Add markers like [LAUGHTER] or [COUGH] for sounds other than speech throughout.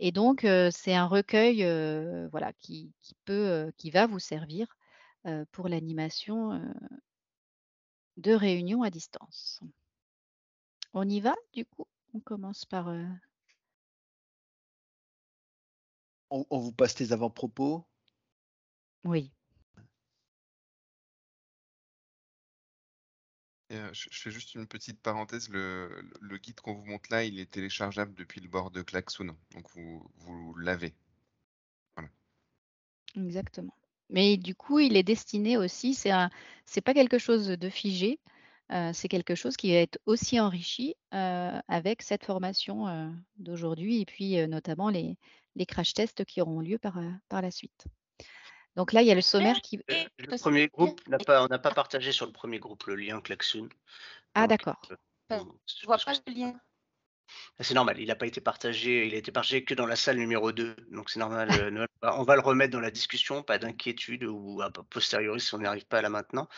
Et donc, c'est un recueil voilà, qui, qui peut, qui va vous servir pour l'animation de réunions à distance. On y va, du coup On commence par... On, on, vous passe les avant-propos Oui. je, fais juste une petite parenthèse. Le, guide qu'on vous montre là, il est téléchargeable depuis le bord de Klaxoon. Donc vous, l'avez. Exactement. Mais du coup, il est destiné aussi, c'est n'est pas quelque chose de figé, euh, c'est quelque chose qui va être aussi enrichi euh, avec cette formation euh, d'aujourd'hui et puis notamment les, crash tests qui auront lieu par la suite. Donc là, il y a le sommaire qui. Le, premier groupe, n'a pas, on n'a pas partagé sur le premier groupe le lien Klaxoon. Ah, d'accord. Euh, je vois pas le lien. Ah, c'est normal, il n'a pas été partagé, il a été partagé que dans la salle numéro 2, donc c'est normal. Euh, on va le remettre dans la discussion, pas d'inquiétude, ou à posteriori si on n'y arrive pas là maintenant.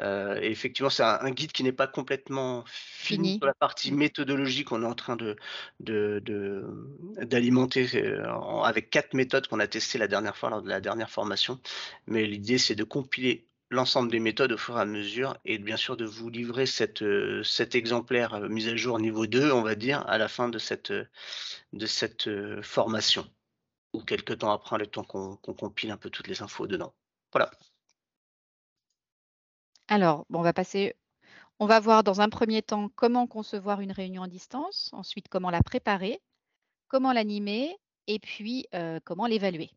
Euh, effectivement, c'est un, guide qui n'est pas complètement fini, Sur la partie méthodologique. qu'on est en train de, d'alimenter euh, avec quatre méthodes qu'on a testées la dernière fois lors de la dernière formation. Mais l'idée, c'est de compiler l'ensemble des méthodes au fur et à mesure et bien sûr de vous livrer cette, euh, cet exemplaire euh, mise à jour niveau 2, on va dire, à la fin de cette, euh, de cette formation ou quelques temps après, le temps qu'on compile un peu toutes les infos dedans. Voilà. Alors, on va passer, on va voir dans un premier temps comment concevoir une réunion en distance, ensuite comment la préparer, comment l'animer et puis comment l'évaluer.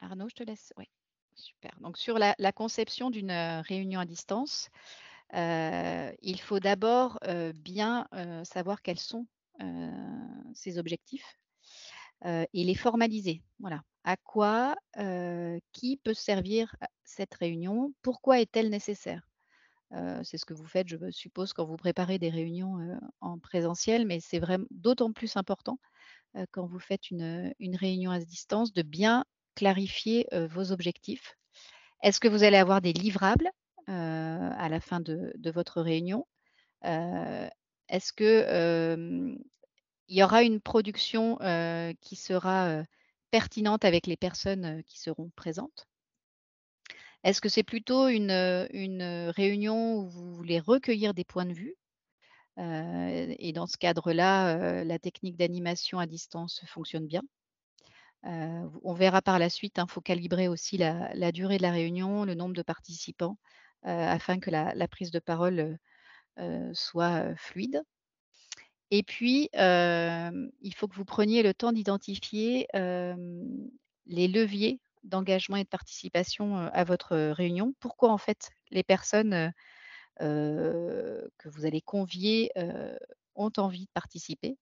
Arnaud, je te laisse. Oui, super. Donc, sur la, conception d'une euh, réunion à distance, euh, il faut d'abord euh, bien savoir quels sont ses objectifs et les formaliser. Voilà. À quoi, qui peut servir cette réunion Pourquoi est-elle nécessaire c'est ce que vous faites, je suppose, quand vous préparez des réunions en présentiel, mais c'est vraiment d'autant plus important quand vous faites une, une, réunion à distance de bien clarifier vos objectifs. Est-ce que vous allez avoir des livrables à la fin de, votre réunion Est-ce que il y aura une production qui sera pertinente avec les personnes qui seront présentes Est-ce que c'est plutôt une, réunion où vous voulez recueillir des points de vue et dans ce cadre-là, la technique d'animation à distance fonctionne bien. Euh, on verra par la suite, il hein, faut calibrer aussi la, durée de la réunion, le nombre de participants, euh, afin que la, prise de parole euh, soit fluide. Et puis, il faut que vous preniez le temps d'identifier les leviers d'engagement et de participation à votre réunion. Pourquoi en fait les personnes que vous allez convier ont envie de participer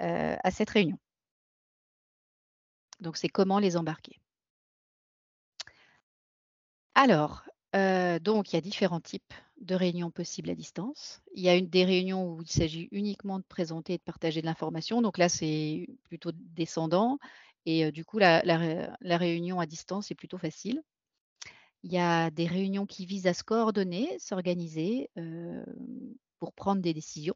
à cette réunion donc, c'est comment les embarquer. Alors, euh, donc, il y a différents types de réunions possibles à distance. Il y a des réunions où il s'agit uniquement de présenter et de partager de l'information. Donc là, c'est plutôt descendant. Et euh, du coup, la, réunion à distance est plutôt facile. Il y a des réunions qui visent à se coordonner, s'organiser euh, pour prendre des décisions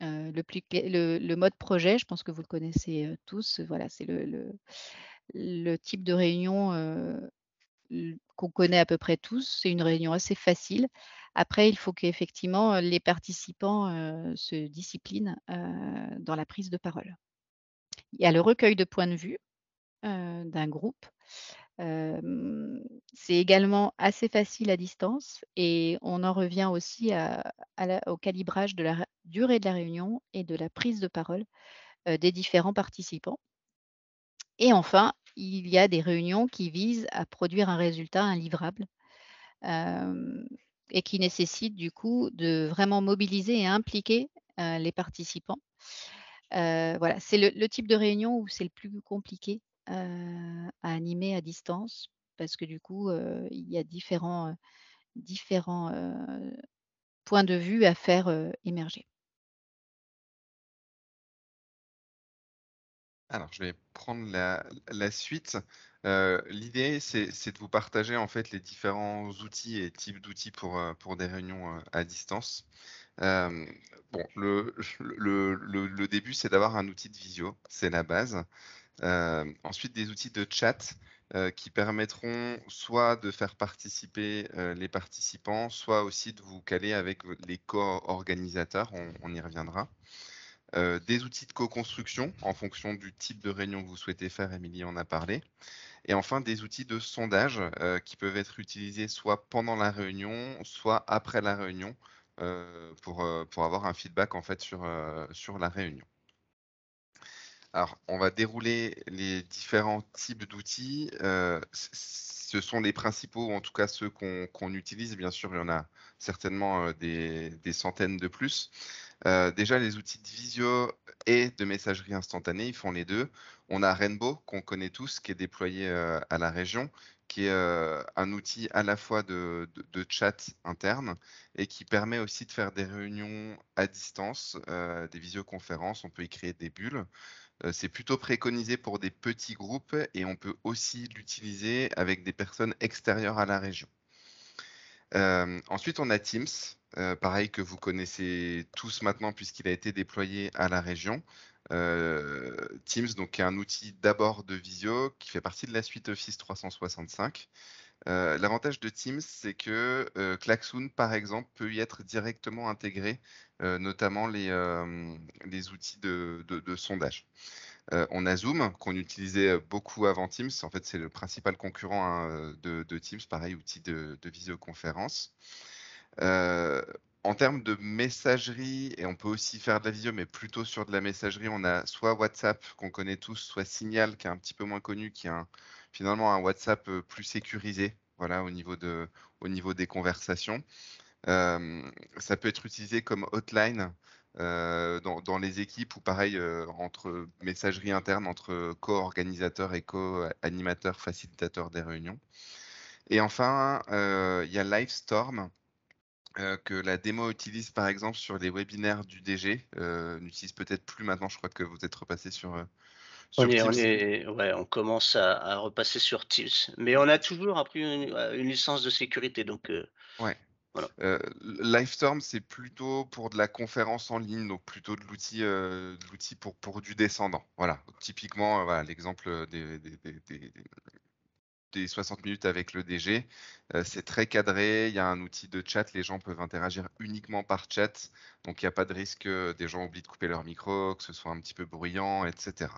le, mode projet, je pense que vous le connaissez tous. Voilà, c'est le, type de réunion qu'on connaît à peu près tous. C'est une réunion assez facile. Après, il faut qu'effectivement les participants se disciplinent dans la prise de parole. Il y a le recueil de points de vue d'un groupe c'est également assez facile à distance et on en revient aussi au calibrage de la durée de la réunion et de la prise de parole des différents participants. Et enfin, il y a des réunions qui visent à produire un résultat, un livrable, et qui nécessitent du coup de vraiment mobiliser et impliquer les participants. voilà, c'est le, type de réunion où c'est le plus compliqué euh, à animer à distance parce que du coup, euh, il y a différents, euh, différents points de vue à faire émerger. Alors, je vais prendre la, suite. L'idée, c'est de vous partager en fait les différents outils et types d'outils pour, pour des réunions à distance. bon, le, le début, c'est d'avoir un outil de visio, c'est la base. Euh, ensuite, des outils de chat euh, qui permettront soit de faire participer euh, les participants, soit aussi de vous caler avec les co-organisateurs. On, y reviendra. des outils de co-construction en fonction du type de réunion que vous souhaitez faire, Émilie en a parlé. Et enfin, des outils de sondage qui peuvent être utilisés soit pendant la réunion, soit après la réunion pour, avoir un feedback en fait sur la réunion. Alors, on va dérouler les différents types d'outils. Euh, ce sont les principaux, en tout cas ceux qu'on utilise. Bien sûr, il y en a certainement euh, des, centaines de plus. Euh, déjà, les outils de visio et de messagerie instantanée, ils font les deux. On a Rainbow, qu'on connaît tous, qui est déployé à la région, qui est un outil à la fois de, chat interne et qui permet aussi de faire des réunions à distance, des visioconférences. On peut y créer des bulles. Euh, c'est plutôt préconisé pour des petits groupes et on peut aussi l'utiliser avec des personnes extérieures à la région. Euh, ensuite, on a Teams, euh, pareil que vous connaissez tous maintenant puisqu'il a été déployé à la région. Teams, donc, est un outil d'abord de visio qui fait partie de la suite Office 365. L'avantage de Teams, c'est que Klaxoon, par exemple, peut y être directement intégré euh, notamment euh, les, outils de, sondage. Euh, on a Zoom, qu'on utilisait beaucoup avant Teams. En fait, c'est le principal concurrent hein, de, Teams, pareil, outil de, visioconférence. en termes de messagerie, et on peut aussi faire de la visio, mais plutôt sur de la messagerie, on a soit WhatsApp, qu'on connaît tous, soit Signal, qui est un petit peu moins connu, qui est finalement un WhatsApp plus sécurisé voilà, au niveau des conversations ça peut être utilisé comme hotline dans, les équipes ou pareil entre messagerie interne entre co-organisateurs et co-animateurs facilitateurs des réunions. Et enfin, il y a Livestorm que la démo utilise par exemple sur les webinaires du DG. n'utilise peut-être plus maintenant, je crois que vous êtes repassé sur, on, on, ouais, on, commence à, repasser sur Teams. Mais on a toujours appris une, licence de sécurité. Donc, euh, ouais. Voilà. Euh, Lifestorm, c'est plutôt pour de la conférence en ligne, donc plutôt de l'outil, euh, l'outil pour, pour du descendant. Voilà, typiquement, euh, voilà, l'exemple des, des, 60 minutes avec le DG. c'est très cadré, il y a un outil de chat, les gens peuvent interagir uniquement par chat, donc il n'y a pas de risque que des gens oublient de couper leur micro, que ce soit un petit peu bruyant, etc.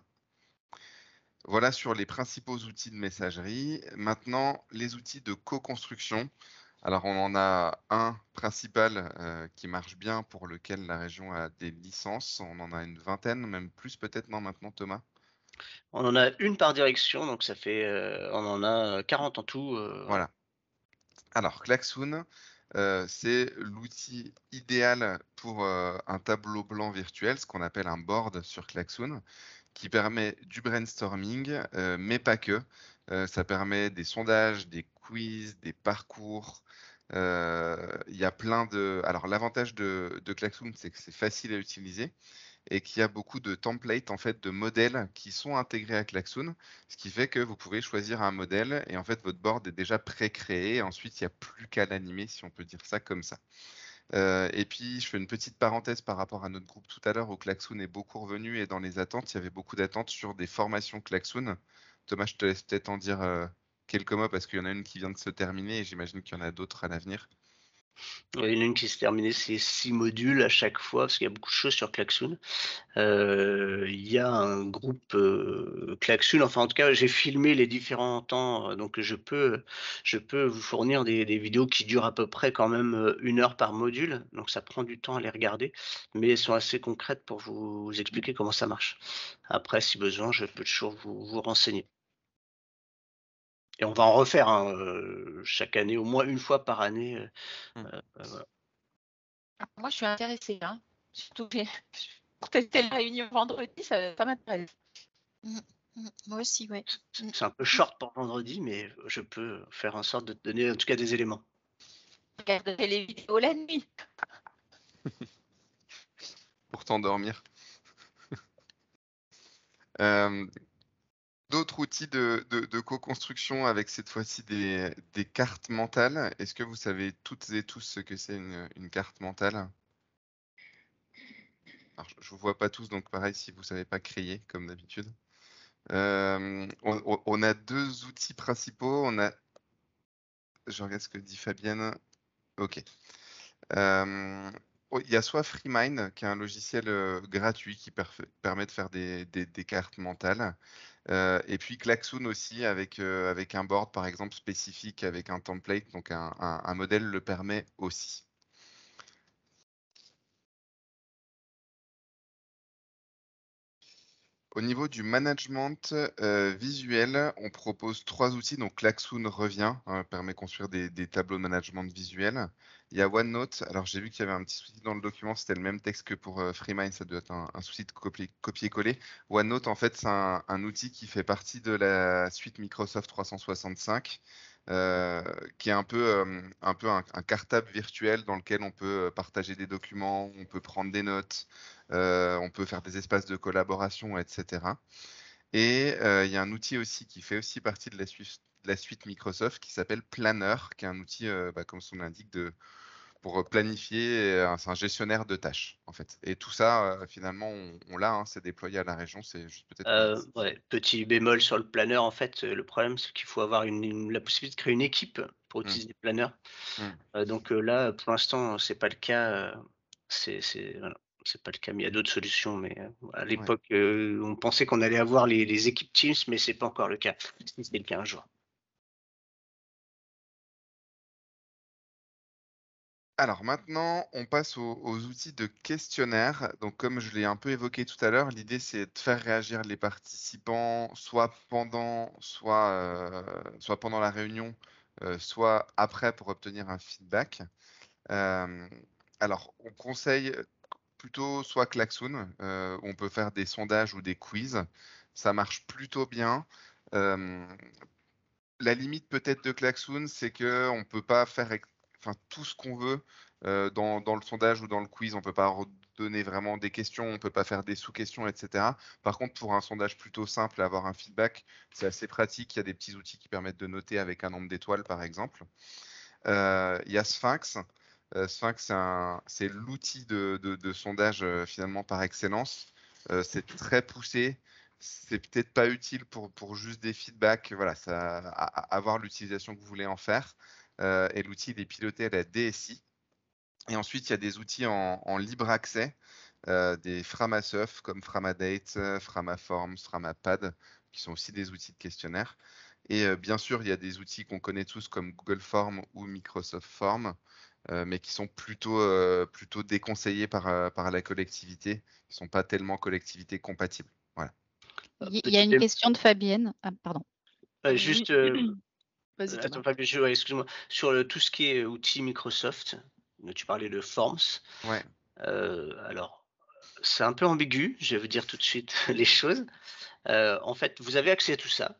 Voilà sur les principaux outils de messagerie. Maintenant, les outils de co-construction. Alors on en a un principal euh, qui marche bien pour lequel la région a des licences. On en a une vingtaine, même plus peut-être maintenant Thomas. On en a une par direction, donc ça fait euh, on en a 40 euh, en tout. Voilà. Alors Klaxoon, c'est l'outil idéal pour un tableau blanc virtuel, ce qu'on appelle un board sur Klaxoon, qui permet du brainstorming, mais pas que. ça permet des sondages, des quiz, des parcours, euh, il y a plein de. Alors, l'avantage de, de Klaxoon, c'est que c'est facile à utiliser et qu'il y a beaucoup de templates, en fait, de modèles qui sont intégrés à Klaxoon, ce qui fait que vous pouvez choisir un modèle et en fait, votre board est déjà pré-créé. Ensuite, il n'y a plus qu'à l'animer, si on peut dire ça comme ça. Euh, et puis, je fais une petite parenthèse par rapport à notre groupe tout à l'heure où Klaxoon est beaucoup revenu et dans les attentes, il y avait beaucoup d'attentes sur des formations Klaxoon. Thomas, je te laisse peut-être en dire euh, quelques mots parce qu'il y en a une qui vient de se terminer et j'imagine qu'il y en a d'autres à l'avenir. Il y en a une qui se terminée, c'est six modules à chaque fois, parce qu'il y a beaucoup de choses sur Klaxoon. Euh, il y a un groupe euh, enfin en tout cas j'ai filmé les différents temps, euh, donc je peux, je peux vous fournir des, vidéos qui durent à peu près quand même euh, une heure par module, donc ça prend du temps à les regarder, mais elles sont assez concrètes pour vous, expliquer comment ça marche. Après, si besoin, je peux toujours vous renseigner. Et on va en refaire hein, chaque année, au moins une fois par année. Mmh. Euh, bah, ah, moi, je suis intéressée. Hein. Surtout [LAUGHS] pour tester réunion vendredi, ça, m'intéresse. Mmh, mmh, moi aussi, oui. C'est un peu short pour vendredi, mais je peux faire en sorte de te donner en tout cas des éléments. Regarder les vidéos la nuit. [LAUGHS] pour t'endormir. [LAUGHS] d'autres outils de, co-construction avec cette fois-ci des, cartes mentales. Est-ce que vous savez toutes et tous ce que c'est une, carte mentale je ne vous vois pas tous, donc pareil, si vous ne savez pas créer comme d'habitude. Euh, on, a deux outils principaux. On a. Je regarde ce que dit Fabienne. Ok. Euh, il y a soit FreeMind, qui est un logiciel euh, gratuit qui permet de faire des, des cartes mentales. Euh, et puis Klaxoon aussi euh, avec, un board par exemple spécifique avec un template, donc un, modèle le permet aussi. Au niveau du management euh, visuel, on propose trois outils. Donc Klaxoon revient, hein, permet de construire des, des, tableaux de management visuel. Il y a OneNote. Alors, j'ai vu qu'il y avait un petit souci dans le document. C'était le même texte que pour euh, FreeMind. Ça doit être un, souci de copier-coller. OneNote, en fait, c'est un, outil qui fait partie de la suite Microsoft 365, euh, qui est un peu, euh, un, cartable virtuel dans lequel on peut partager des documents, on peut prendre des notes, on peut faire des espaces de collaboration, etc. Et il y a un outil aussi qui fait aussi partie de la suite la suite Microsoft qui s'appelle Planner, qui est un outil, bah, comme son nom l'indique, de, pour planifier. C'est un gestionnaire de tâches, en fait. Et tout ça, finalement, on, l'a, hein, c'est déployé à la région. C'est Petit bémol sur le planeur, en fait, le problème, c'est qu'il faut avoir la possibilité de créer une équipe pour mmh. utiliser le planeur. Mmh. donc là, pour l'instant, c'est pas le cas. c'est pas le cas, mais il y a d'autres solutions. Mais à l'époque, on pensait qu'on allait avoir les, équipes Teams, mais c'est pas encore le cas. c'est le cas un jour. Alors maintenant, on passe aux, outils de questionnaire. Donc comme je l'ai un peu évoqué tout à l'heure, l'idée c'est de faire réagir les participants soit pendant, soit, euh, soit pendant la réunion, euh, soit après pour obtenir un feedback. Euh, alors on conseille plutôt soit Klaxoon, on peut faire des sondages ou des quiz. Ça marche plutôt bien la limite peut-être de Klaxoon, c'est qu'on ne peut pas faire enfin tout ce qu'on veut euh, dans, le sondage ou dans le quiz. On ne peut pas redonner vraiment des questions, on ne peut pas faire des sous-questions, etc. Par contre, pour un sondage plutôt simple, avoir un feedback, c'est assez pratique. Il y a des petits outils qui permettent de noter avec un nombre d'étoiles, par exemple. Euh, il y a Sphinx. Euh, Sphinx, c'est l'outil de, sondage finalement par excellence. c'est très poussé c'est peut-être pas utile pour, juste des feedbacks, voilà, l'utilisation que vous voulez en faire. Euh, et l'outil est piloté à la DSI. Et ensuite, il y a des outils en, libre accès, euh, des Framasurf comme Framadate, euh, Framaform, Framapad, qui sont aussi des outils de questionnaire. Et bien sûr, il y a des outils qu'on connaît tous comme Google Form ou Microsoft Form, mais qui sont plutôt, plutôt déconseillés par, la collectivité, qui ne sont pas tellement collectivité compatibles. Voilà. Il y a une question de Fabienne. Ah, pardon. Juste excuse-moi. Sur tout ce qui est outils Microsoft, tu parlais de Forms. Ouais. Euh, alors, c'est un peu ambigu, je vais vous dire tout de suite [LAUGHS] les choses. Euh, en fait, vous avez accès à tout ça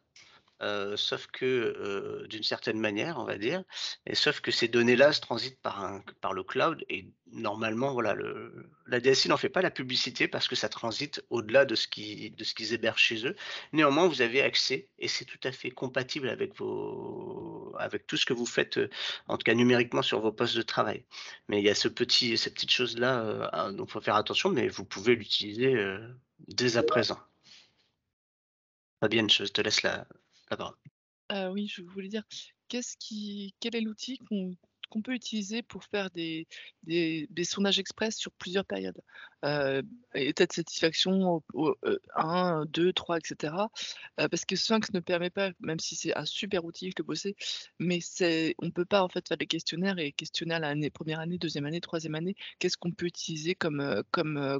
sauf que d'une certaine manière, on va dire, et sauf que ces données-là se transitent par, le cloud et normalement, voilà, la DSI n'en fait pas la publicité parce que ça transite au-delà de ce qu'ils hébergent chez eux. Néanmoins, vous avez accès et c'est tout à fait compatible avec tout ce que vous faites, en tout cas numériquement sur vos postes de travail. Mais il y a ce petit, chose là donc il faut faire attention, mais vous pouvez l'utiliser dès à présent. Fabienne, je te laisse la, ah, ah oui, je voulais dire, quel est l'outil qu'on peut utiliser pour faire des, sondages express sur plusieurs périodes. Euh, état de satisfaction 1, 2, 3, etc. parce que Sphinx ne permet pas, même si c'est un super outil, je bosser, mais mais on ne peut pas en fait faire des questionnaires et questionnaires la première année, deuxième année, troisième année. Qu'est-ce qu'on peut utiliser comme, euh, comme, euh,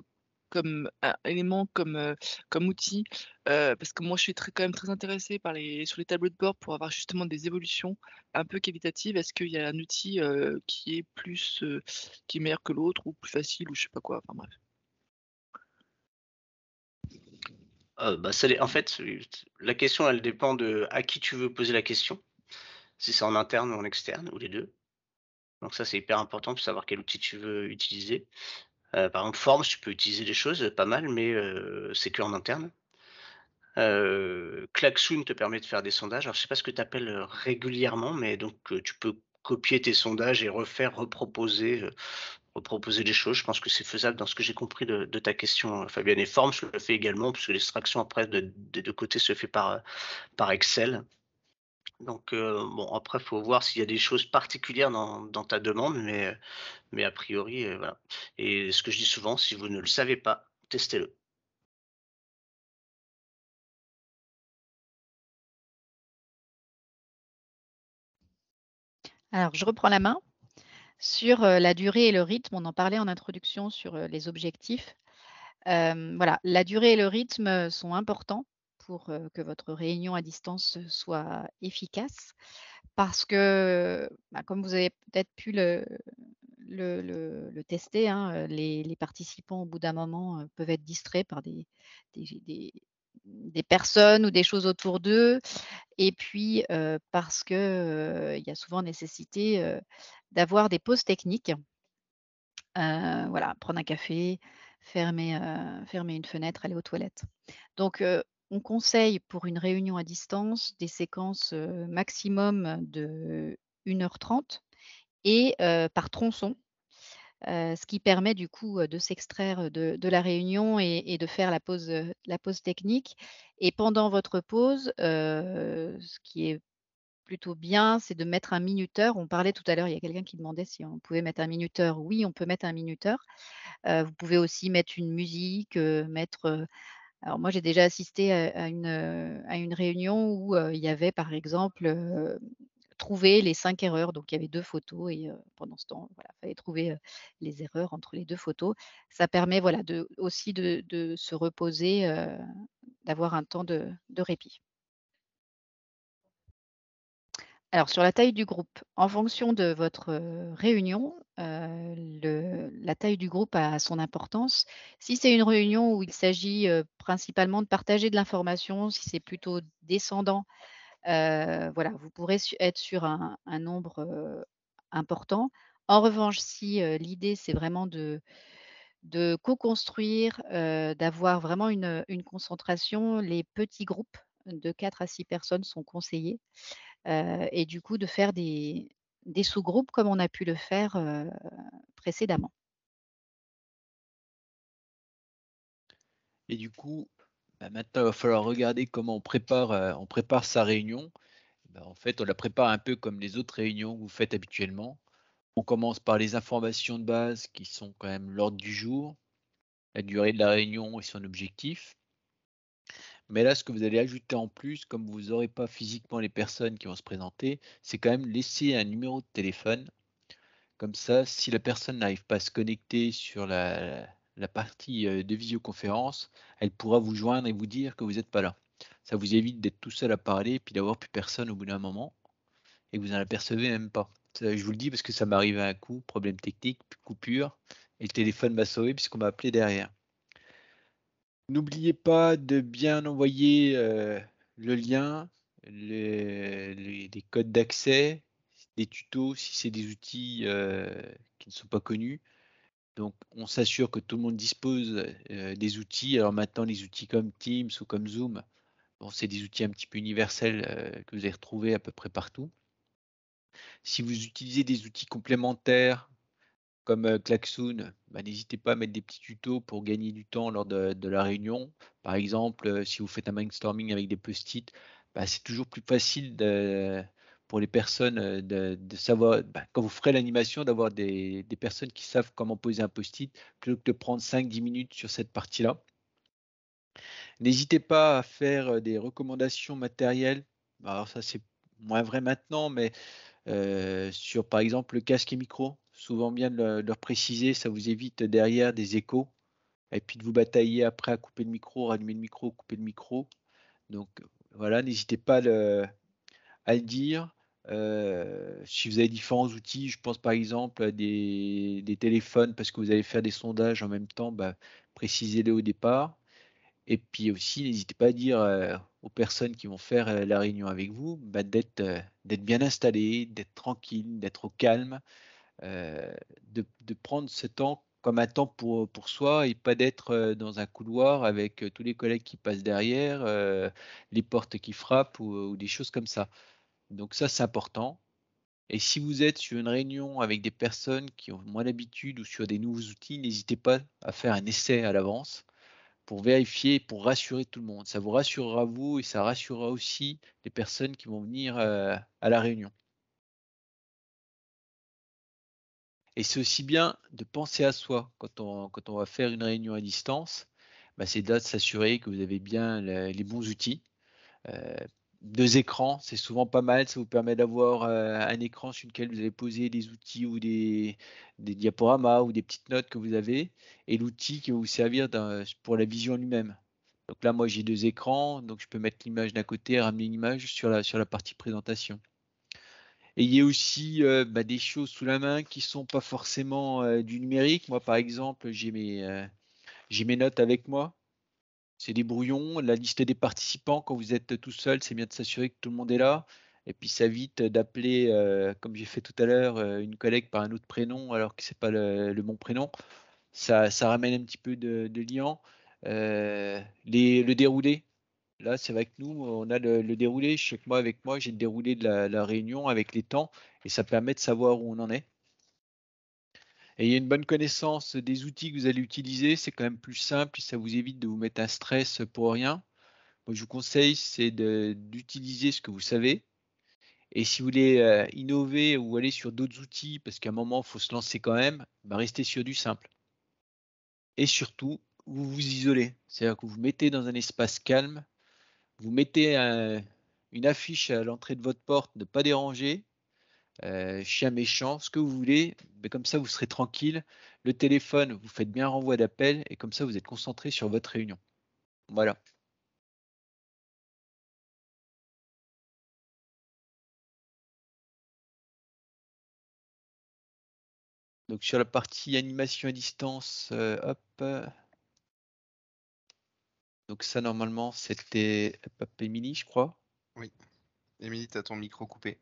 comme un euh, élément, comme, euh, outil, euh, parce que moi je suis très, quand même très intéressé par les, sur les tableaux de bord pour avoir justement des évolutions un peu qualitatives. Est-ce qu'il y a un outil qui est plus, qui meilleur que l'autre ou plus facile ou je sais pas quoi, enfin bref. Bah, ça, en fait, la question, elle dépend de à qui tu veux poser la question, si c'est en interne ou en externe, ou les deux. Donc ça, c'est hyper important de savoir quel outil tu veux utiliser. Euh, par exemple, Forms, tu peux utiliser des choses euh, pas mal, mais euh, c'est en interne. Euh, te permet de faire des sondages. Alors, je ne sais pas ce que tu appelles euh, régulièrement, mais donc tu peux copier tes sondages et refaire, reproposer, reproposer des choses. Je pense que c'est faisable dans ce que j'ai compris de, ta question, Fabienne. Et Forms le fais également, puisque l'extraction après des deux de côtés se fait par Excel. Donc, euh, bon, après, il faut voir s'il y a des choses particulières dans, ta demande, mais, euh, a priori, euh, voilà. Et ce que je dis souvent, si vous ne le savez pas, testez-le. Alors, je reprends la main. Sur la durée et le rythme, on en parlait en introduction sur les objectifs. voilà, la durée et le rythme sont importants pour que votre réunion à distance soit efficace. Parce que, bah, comme vous avez peut-être pu le, le, tester, hein, les, participants, au bout d'un moment, peuvent être distraits par des, des, des, personnes ou des choses autour d'eux. Et puis, parce que il y a souvent nécessité d'avoir des pauses techniques. voilà, prendre un café, fermer, fermer une fenêtre, aller aux toilettes. Donc, on conseille pour une réunion à distance des séquences maximum de 1h30 et par tronçon, ce qui permet du coup de s'extraire de, la réunion et, de faire la pause, la pause technique. Et pendant votre pause, ce qui est plutôt bien, c'est de mettre un minuteur. On parlait tout à l'heure, il y a quelqu'un qui demandait si on pouvait mettre un minuteur. Oui, on peut mettre un minuteur. vous pouvez aussi mettre une musique, mettre alors moi, j'ai déjà assisté à, euh, une, réunion où euh, il y avait, par exemple, euh, trouvé trouver les cinq erreurs. Donc il y avait deux photos et pendant ce temps, il fallait trouver les erreurs entre les deux photos. Ça permet voilà, de, aussi de, se reposer, d'avoir un temps de répit. Alors, sur la taille du groupe, en fonction de votre réunion, la taille du groupe a son importance. Si c'est une réunion où il s'agit principalement de partager de l'information, si c'est plutôt descendant, voilà, vous pourrez être sur un, nombre important. En revanche, si l'idée c'est vraiment de, co-construire, d'avoir vraiment une, une, concentration, les petits groupes de 4 à 6 personnes sont conseillés. Euh, et du coup de faire des, sous-groupes comme on a pu le faire euh, précédemment. Et du coup, bah, maintenant, il va falloir regarder comment on prépare, euh, sa réunion. Bah, en fait, on la prépare un peu comme les autres réunions que vous faites habituellement. On commence par les informations de base qui sont quand même l'ordre du jour, la durée de la réunion et son objectif. Mais là, ce que vous allez ajouter en plus, comme vous n'aurez pas physiquement les personnes qui vont se présenter, c'est quand même laisser un numéro de téléphone. Comme ça, si la personne n'arrive pas à se connecter sur la, partie euh, de visioconférence, elle pourra vous joindre et vous dire que vous n'êtes pas là. Ça vous évite d'être tout seul à parler puis d'avoir plus personne au bout d'un moment et que vous n'en apercevez même pas. je vous le dis parce que ça m'arrive à un coup, problème technique, coupure, et le téléphone m'a sauvé puisqu'on m'a appelé derrière. N'oubliez pas de bien envoyer euh, le lien, les, codes d'accès, des tutos si c'est des outils euh, qui ne sont pas connus. Donc on s'assure que tout le monde dispose euh, des outils. Alors maintenant les outils comme Teams ou comme Zoom, bon, c'est des outils un petit peu universels que vous allez retrouver à peu près partout. Si vous utilisez des outils complémentaires comme Klaxoon, bah, n'hésitez pas à mettre des petits tutos pour gagner du temps lors de, la réunion. Par exemple, si vous faites un brainstorming avec des post-it, bah, c'est toujours plus facile pour les personnes de, savoir, bah, quand vous ferez l'animation, d'avoir des, personnes qui savent comment poser un post-it, plutôt que de prendre 5-10 minutes sur cette partie-là. N'hésitez pas à faire des recommandations matérielles. Alors ça, c'est moins vrai maintenant, mais sur par exemple le casque et micro, souvent bien de le, préciser, ça vous évite derrière des échos et puis de vous batailler après à couper le micro, rallumer le micro, couper le micro. Donc voilà, n'hésitez pas à le dire. Euh, si vous avez différents outils, je pense par exemple à des, téléphones parce que vous allez faire des sondages en même temps, bah, précisez-les au départ. Et puis aussi, n'hésitez pas à dire euh, aux personnes qui vont faire euh, la réunion avec vous bah, d'être bien installées, d'être tranquille, d'être au calme, euh, de, prendre ce temps comme un temps pour, pour soi et pas d'être euh, dans un couloir avec euh, tous les collègues qui passent derrière, les portes qui frappent ou, des choses comme ça. Donc ça, c'est important. Et si vous êtes sur une réunion avec des personnes qui ont moins d'habitude ou sur des nouveaux outils, n'hésitez pas à faire un essai à l'avance pour vérifier, pour rassurer tout le monde. Ça vous rassurera vous et ça rassurera aussi les personnes qui vont venir à la réunion. Et c'est aussi bien de penser à soi quand on, va faire une réunion à distance, bah c'est de s'assurer que vous avez bien les, bons outils. Euh, deux écrans, c'est souvent pas mal, ça vous permet d'avoir euh, un écran sur lequel vous allez poser des outils ou des, diaporamas ou des petites notes que vous avez, et l'outil qui va vous servir pour la vision lui-même. Donc là, moi, j'ai deux écrans, donc je peux mettre l'image d'un côté et ramener l'image sur la partie présentation ayez aussi euh, bah, des choses sous la main qui ne sont pas forcément euh, du numérique. Moi, par exemple, euh, j'ai mes, notes avec moi. C'est des brouillons, la liste des participants. Quand vous êtes tout seul, c'est bien de s'assurer que tout le monde est là. Et puis, ça évite d'appeler, comme j'ai fait tout à l'heure, une collègue par un autre prénom alors que ce n'est pas le, bon prénom. Ça, ramène un petit peu de, de liant. le déroulé, Là, c'est avec nous, on a le, déroulé. Je suis moi, avec moi, j'ai le déroulé de la, réunion avec les temps et ça permet de savoir où on en est. Et il y a une bonne connaissance des outils que vous allez utiliser. C'est quand même plus simple ça vous évite de vous mettre un stress pour rien. Moi, je vous conseille, c'est d'utiliser ce que vous savez. Et si vous voulez euh, innover ou aller sur d'autres outils, parce qu'à un moment, il faut se lancer quand même, bah, restez sur du simple. Et surtout, vous vous isolez. C'est-à-dire que vous vous mettez dans un espace calme vous mettez une affiche à l'entrée de votre porte, ne pas déranger, euh, chien méchant, ce que vous voulez, mais comme ça vous serez tranquille. Le téléphone, vous faites bien renvoi d'appel et comme ça vous êtes concentré sur votre réunion. Voilà. Donc sur la partie animation à distance, euh, hop. Donc ça, normalement, c'était Émilie, je crois. Oui. Émilie, tu as ton micro coupé.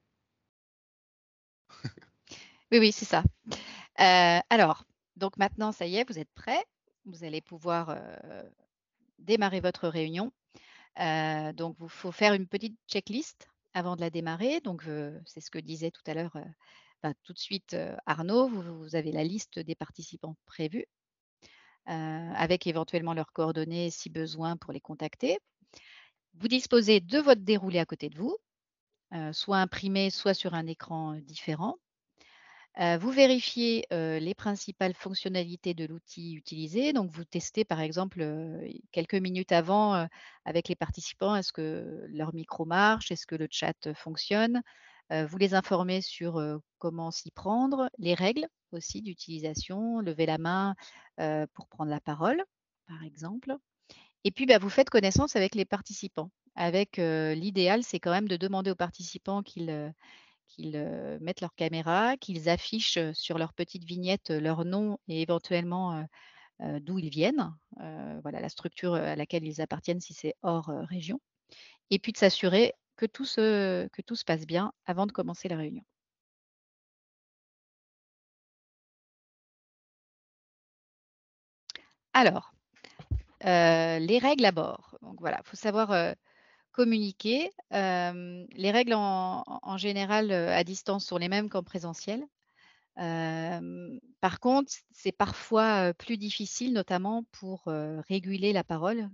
oui, oui, c'est ça. Euh, alors, donc maintenant, ça y est, vous êtes prêts. Vous allez pouvoir euh, démarrer votre réunion. Euh, donc, il faut faire une petite checklist avant de la démarrer. Donc, c'est ce que disait tout à l'heure, tout de suite Arnaud, vous, vous, avez la liste des participants prévus. Euh, avec éventuellement leurs coordonnées si besoin pour les contacter. Vous disposez de votre déroulé à côté de vous, euh, soit imprimé, soit sur un écran euh, différent. vous vérifiez les principales fonctionnalités de l'outil utilisé. Donc, vous testez par exemple quelques minutes avant avec les participants est-ce que leur micro marche, est-ce que le chat fonctionne. vous les informez sur comment s'y prendre, les règles aussi d'utilisation, lever la main pour prendre la parole, par exemple. Et puis, bah, vous faites connaissance avec les participants. Avec l'idéal, c'est quand même de demander aux participants qu'ils mettent leur caméra, qu'ils affichent sur leur petite vignette leur nom et éventuellement d'où ils viennent, voilà la structure à laquelle ils appartiennent si c'est hors région, et puis de s'assurer que tout se passe bien avant de commencer la réunion. Alors, euh, les règles à bord. Donc voilà, il faut savoir euh, communiquer. Euh, les règles en, général à distance sont les mêmes qu'en présentiel. par contre, c'est parfois plus difficile, notamment pour réguler la parole,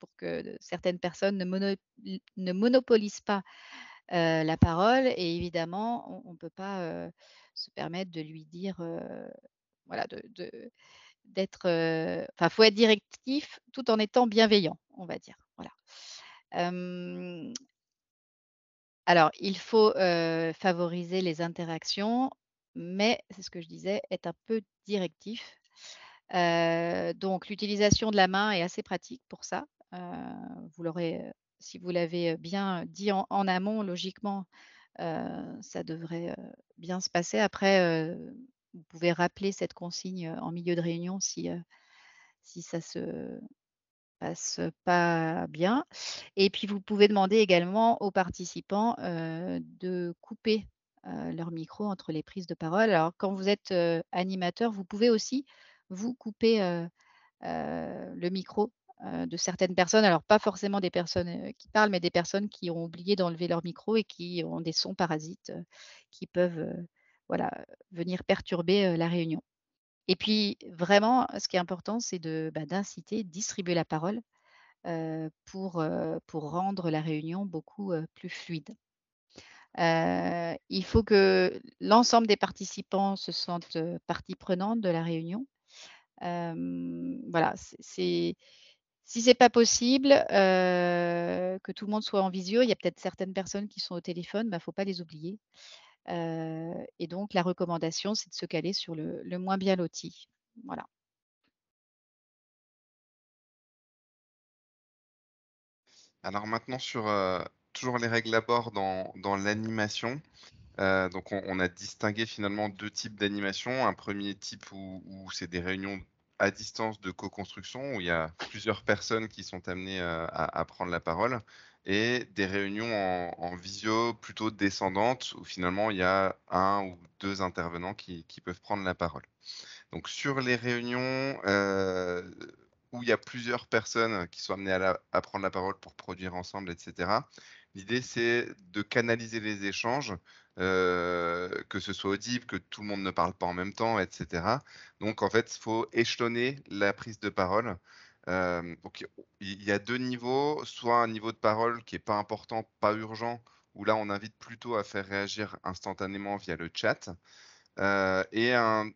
pour que certaines personnes ne, monopolisent pas la parole. Et évidemment, on ne peut pas se permettre de lui dire, voilà, de, d'être, enfin, faut être directif tout en étant bienveillant, on va dire. Voilà. alors, il faut favoriser les interactions, mais c'est ce que je disais, être un peu directif. donc, l'utilisation de la main est assez pratique pour ça. vous l'aurez si vous l'avez bien dit en, amont, logiquement, ça devrait bien se passer. Après, vous pouvez rappeler cette consigne euh, en milieu de réunion si, euh, si ça se passe pas bien. Et puis, vous pouvez demander également aux participants euh, de couper leur micro entre les prises de parole. Alors, quand vous êtes animateur, vous pouvez aussi vous couper le micro de certaines personnes. Alors, pas forcément des personnes qui parlent, mais des personnes qui ont oublié d'enlever leur micro et qui ont des sons parasites qui peuvent voilà, venir perturber la réunion. Et puis, vraiment, ce qui est important, c'est bah, d'inciter, bah, distribuer la parole pour, pour rendre la réunion beaucoup plus fluide. il faut que l'ensemble des participants se sentent partie prenante de la réunion. voilà, c'est. Si c'est pas possible que tout le monde soit en visio, il y a peut-être certaines personnes qui sont au téléphone, il bah, ne faut pas les oublier et donc, la recommandation, c'est de se caler sur le, moins bien loti. Voilà. Alors maintenant sur toujours les règles à bord dans, l'animation. donc on, a distingué finalement deux types d'animation. Un premier type où, c'est des réunions à distance de co-construction où il y a plusieurs personnes qui sont amenées à, à, prendre la parole et des réunions en, visio plutôt descendantes où finalement il y a un ou deux intervenants qui, peuvent prendre la parole. Donc sur les réunions euh, où il y a plusieurs personnes qui sont amenées à, prendre la parole pour produire ensemble, etc., l'idée c'est de canaliser les échanges, euh, que ce soit audible, que tout le monde ne parle pas en même temps, etc. Donc en fait, il faut échelonner la prise de parole. Euh, donc, il y a deux niveaux, soit un niveau de parole qui n'est pas important, pas urgent, où là on invite plutôt à faire réagir instantanément via le chat, euh, et un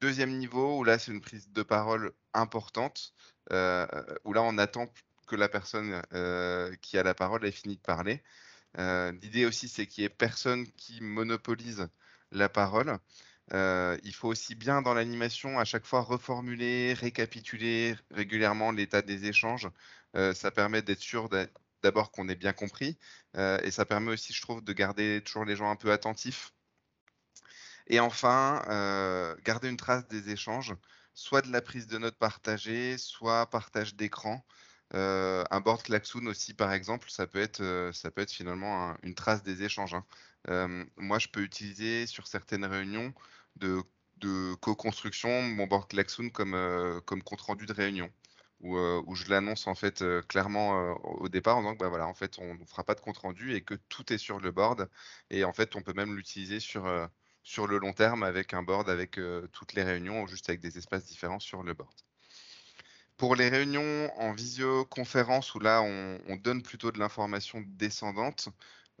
deuxième niveau où là c'est une prise de parole importante, euh, où là on attend que la personne qui a la parole ait fini de parler. L'idée aussi c'est qu'il n'y ait personne qui monopolise la parole il faut aussi bien dans l'animation à chaque fois reformuler, récapituler régulièrement l'état des échanges. ça permet d'être sûr d'abord qu'on est bien compris et ça permet aussi, je trouve, de garder toujours les gens un peu attentifs. Et enfin, garder une trace des échanges, soit de la prise de notes partagée, soit partage d'écran. un board klaxoon aussi, par exemple, ça peut être, finalement une trace des échanges. Hein. moi, je peux utiliser sur certaines réunions de, co-construction mon board Klaxoon comme, euh, comme compte-rendu de réunion. Où, euh, je l'annonce en fait euh, clairement au départ en disant que bah, voilà en fait on ne fera pas de compte rendu et que tout est sur le board et en fait on peut même l'utiliser sur sur le long terme avec un board avec toutes les réunions ou juste avec des espaces différents sur le board. Pour les réunions en visioconférence, où là, on donne plutôt de l'information descendante,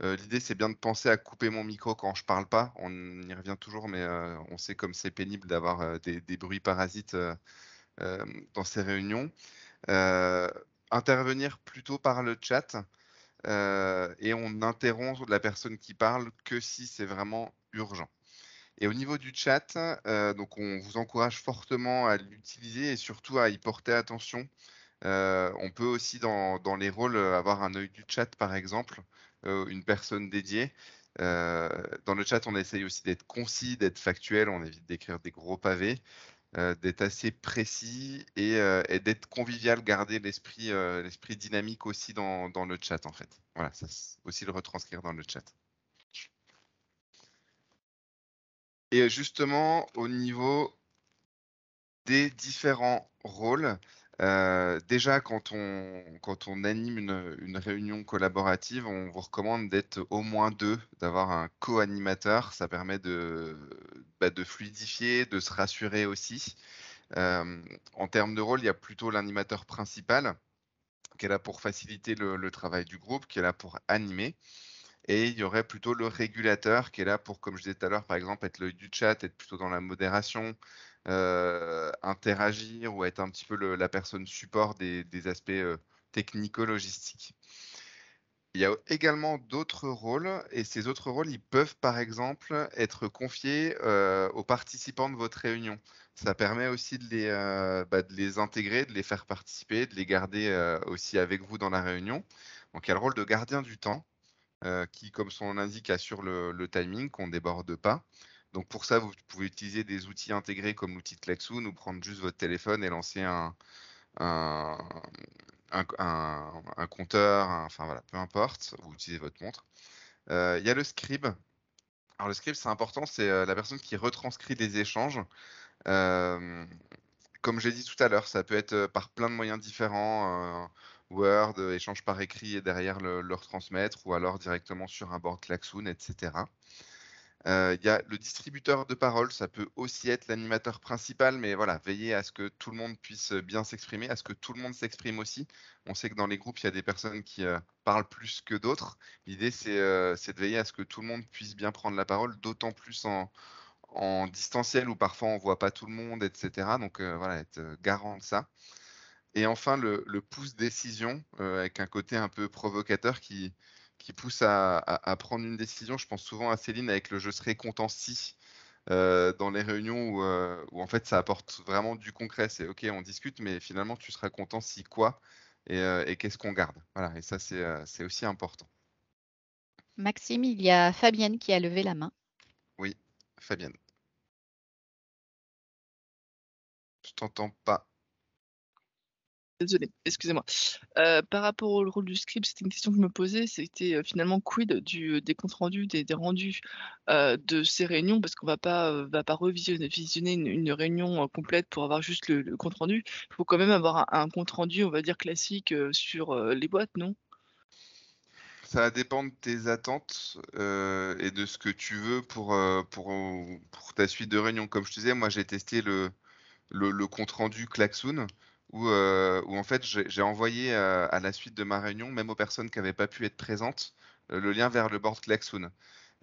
euh, l'idée, c'est bien de penser à couper mon micro quand je parle pas. On y revient toujours, mais euh, on sait comme c'est pénible d'avoir euh, des, bruits parasites dans ces réunions. intervenir plutôt par le chat et on interrompt la personne qui parle que si c'est vraiment urgent. Et au niveau du chat, donc on vous encourage fortement à l'utiliser et surtout à y porter attention. on peut aussi dans les rôles avoir un œil du chat par exemple euh, une personne dédiée. Euh, dans le chat, on essaye aussi d'être concis, d'être factuel, on évite d'écrire des gros pavés, euh, d'être assez précis et, d'être convivial, garder l'esprit dynamique aussi dans, dans, le chat en fait. Voilà, ça aussi le retranscrire dans le chat. Et justement, au niveau des différents rôles, euh, déjà, quand on, quand on anime une, réunion collaborative, on vous recommande d'être au moins deux, d'avoir un co-animateur. Ça permet de, bah, de fluidifier, de se rassurer aussi. Euh, en termes de rôle, il y a plutôt l'animateur principal qui est là pour faciliter le, le, travail du groupe, qui est là pour animer. Et il y aurait plutôt le régulateur qui est là pour, comme je disais tout à l'heure, par exemple, être l'œil du chat, être plutôt dans la modération, euh, interagir ou être un petit peu la personne support des, aspects euh, technico-logistiques. Il y a également d'autres rôles et ces autres rôles, ils peuvent par exemple être confiés euh, aux participants de votre réunion. Ça permet aussi de les, bah, intégrer, de les faire participer, de les garder aussi avec vous dans la réunion. Donc il y a le rôle de gardien du temps qui, comme son l'indique, assure le, le timing qu'on ne déborde pas. Donc pour ça, vous pouvez utiliser des outils intégrés comme l'outil de Klaxoon ou prendre juste votre téléphone et lancer un, compteur, enfin voilà, peu importe, vous utilisez votre montre. Euh, il y a le scribe. Alors le scribe, c'est important, c'est euh, la personne qui retranscrit des échanges. Euh, comme j'ai dit tout à l'heure, ça peut être par plein de moyens différents. Word, échange par écrit et derrière le, le, retransmettre, ou alors directement sur un board Klaxoon, etc. Euh, il y a le distributeur de parole, ça peut aussi être l'animateur principal, mais voilà, veillez à ce que tout le monde puisse euh, bien s'exprimer, à ce que tout le monde s'exprime aussi. On sait que dans les groupes, il y a des personnes qui euh, parlent plus que d'autres. L'idée, c'est de veiller à ce que tout le monde puisse bien prendre la parole, d'autant plus en, distanciel où parfois on ne voit pas tout le monde, etc. Donc voilà, être garant de ça. Et enfin, le, pouce décision avec un côté un peu provocateur qui, qui pousse à, prendre une décision. Je pense souvent à Céline avec le je serai content si. Euh, dans les réunions euh, où, en fait ça apporte vraiment du concret. C'est ok, on discute, mais finalement tu seras content si quoi et, euh, et qu'est-ce qu'on garde. Voilà, et ça c'est aussi important. Maxime, il y a Fabienne qui a levé la main. Oui, Fabienne. Je t'entends pas. Désolé, excusez-moi. Euh, par rapport au rôle du script, c'était une question que je me posais. C'était euh, finalement quid du, euh, des comptes rendus, des, rendus de ces réunions, parce qu'on va pas, va pas revisionner une, réunion complète pour avoir juste le, compte rendu. Il faut quand même avoir un, compte rendu, on va dire classique, sur les boîtes, non Ça va dépendre de tes attentes et de ce que tu veux pour, ta suite de réunion. Comme je te disais, moi j'ai testé le, le compte rendu Klaxoon euh, où, en fait j'ai envoyé euh, à la suite de ma réunion, même aux personnes qui n'avaient pas pu être présentes, euh, le lien vers le board Klaxoon.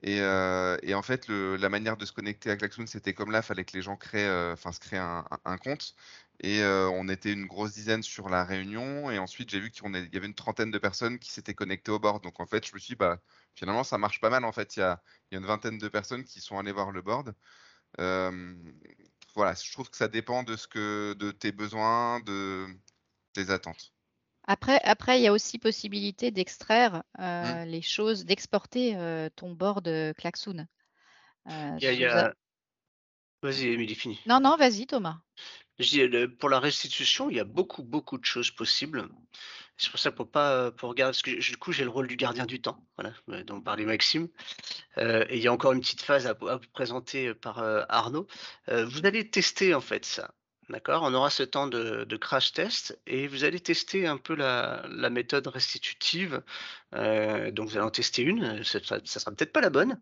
Et, en fait, la manière de se connecter à Klaxoon, c'était comme là, il fallait que les gens créent, enfin, se créent un, compte. Et on était une grosse dizaine sur la réunion. Et ensuite, j'ai vu qu'il y avait une trentaine de personnes qui s'étaient connectées au board. Donc en fait, je me suis dit, bah, finalement, ça marche pas mal. En fait, il y y a, une vingtaine de personnes qui sont allées voir le board voilà, je trouve que ça dépend de ce que de tes besoins, de tes attentes. Après, après, il y a aussi possibilité d'extraire mmh. euh, les choses, d'exporter euh, ton board euh, klaxoon. Euh, Vas-y, Émilie, fini. Non, non, vas-y, Thomas. Pour la restitution, il y a beaucoup, beaucoup de choses possibles. C'est pour ça pour pas euh, pour regarder parce que du coup j'ai le rôle du gardien du temps, voilà, euh, dont parlait Maxime. Euh, et il y a encore une petite phase à, vous présenter par Arnaud. vous allez tester en fait ça. D'accord, on aura ce temps de, crash test et vous allez tester un peu la, méthode restitutive. Euh, donc vous allez en tester une, euh, ça, ne sera peut-être pas la bonne,